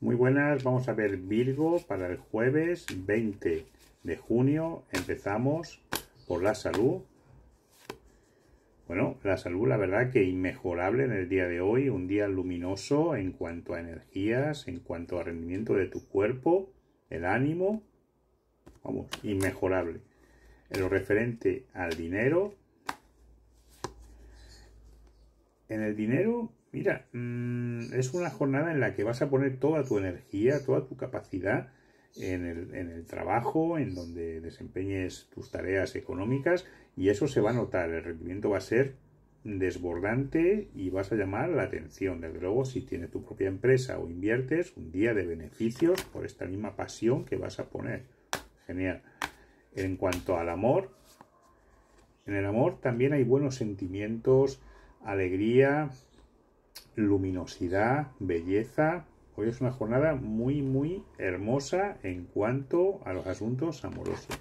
Muy buenas, vamos a ver Virgo para el jueves 20 de junio. Empezamos por la salud. Bueno, la salud la verdad que inmejorable en el día de hoy, un día luminoso en cuanto a energías, en cuanto a rendimiento de tu cuerpo, el ánimo, vamos, inmejorable. En lo referente al dinero, en el dinero, mira, mm, es una jornada en la que vas a poner toda tu energía, toda tu capacidad en el, en el trabajo, en donde desempeñes tus tareas económicas y eso se va a notar, el rendimiento va a ser desbordante y vas a llamar la atención. Desde luego, si tienes tu propia empresa o inviertes, un día de beneficios por esta misma pasión que vas a poner. Genial. En cuanto al amor, en el amor también hay buenos sentimientos, alegría, luminosidad, belleza. Hoy es una jornada muy, muy hermosa en cuanto a los asuntos amorosos.